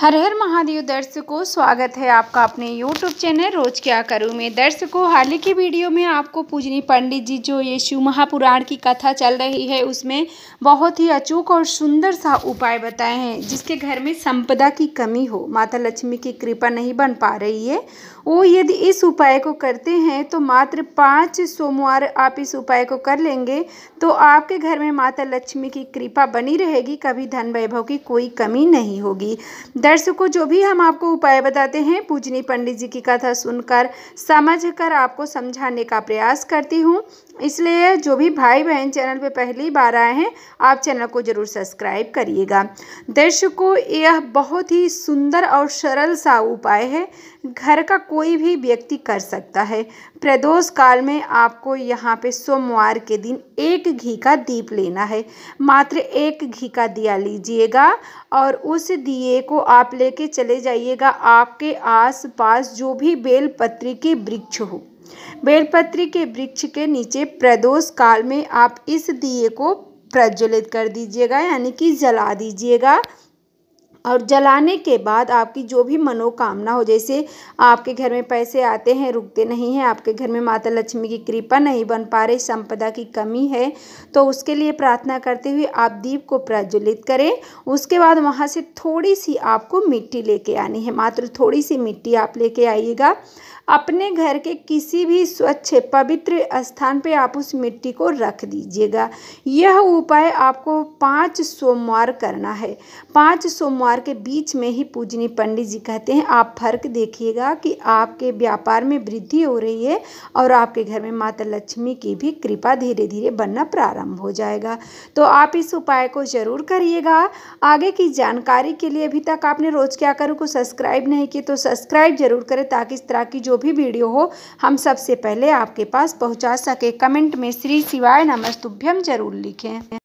हर हर महादेव दर्शकों स्वागत है आपका अपने यूट्यूब चैनल रोज क्या करूँ में दर्शकों हाल ही की वीडियो में आपको पूजनी पंडित जी जो ये शिव महापुराण की कथा चल रही है उसमें बहुत ही अचूक और सुंदर सा उपाय बताए हैं जिसके घर में संपदा की कमी हो माता लक्ष्मी की कृपा नहीं बन पा रही है वो यदि इस उपाय को करते हैं तो मात्र पाँच सोमवार आप इस उपाय को कर लेंगे तो आपके घर में माता लक्ष्मी की कृपा बनी रहेगी कभी धन वैभव की कोई कमी नहीं होगी दर्शकों जो भी हम आपको उपाय बताते हैं पूजनी पंडित जी की कथा सुनकर समझकर आपको समझाने का प्रयास करती हूँ इसलिए जो भी भाई बहन चैनल पे पहली बार आए हैं आप चैनल को ज़रूर सब्सक्राइब करिएगा दर्शकों यह बहुत ही सुंदर और सरल सा उपाय है घर का कोई भी व्यक्ति कर सकता है प्रदोष काल में आपको यहाँ पे सोमवार के दिन एक घी का दीप लेना है मात्र एक घी का दिया लीजिएगा और उस दिए को आप लेके चले जाइएगा आपके आस पास जो भी बेलपत्री के वृक्ष हो बेलपत्री के वृक्ष के नीचे प्रदोष काल में आप इस दिए को प्रज्वलित कर दीजिएगा यानी कि जला दीजिएगा और जलाने के बाद आपकी जो भी मनोकामना हो जैसे आपके घर में पैसे आते हैं रुकते नहीं हैं आपके घर में माता लक्ष्मी की कृपा नहीं बन पा रही संपदा की कमी है तो उसके लिए प्रार्थना करते हुए आप दीप को प्रज्वलित करें उसके बाद वहाँ से थोड़ी सी आपको मिट्टी लेके आनी है मात्र थोड़ी सी मिट्टी आप लेके आइएगा अपने घर के किसी भी स्वच्छ पवित्र स्थान पे आप उस मिट्टी को रख दीजिएगा यह उपाय आपको पाँच सोमवार करना है पाँच सोमवार व्यापार के बीच में ही पूजनी पंडित जी कहते हैं आप फर्क देखिएगा कि आपके व्यापार में वृद्धि हो रही है और आपके घर में माता लक्ष्मी की भी कृपा धीरे धीरे बनना प्रारंभ हो जाएगा तो आप इस उपाय को ज़रूर करिएगा आगे की जानकारी के लिए अभी तक आपने रोज़ क्या करूँ को सब्सक्राइब नहीं किया तो सब्सक्राइब ज़रूर करें ताकि इस तरह की जो भी वीडियो हो हम सबसे पहले आपके पास पहुँचा सके कमेंट में श्री शिवाय नमस्तुभ्यम जरूर लिखें